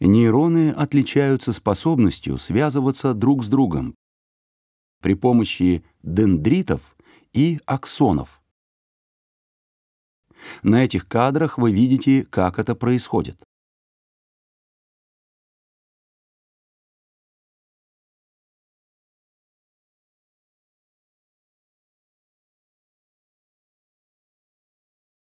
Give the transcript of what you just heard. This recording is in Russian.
Нейроны отличаются способностью связываться друг с другом при помощи дендритов и аксонов. На этих кадрах вы видите, как это происходит.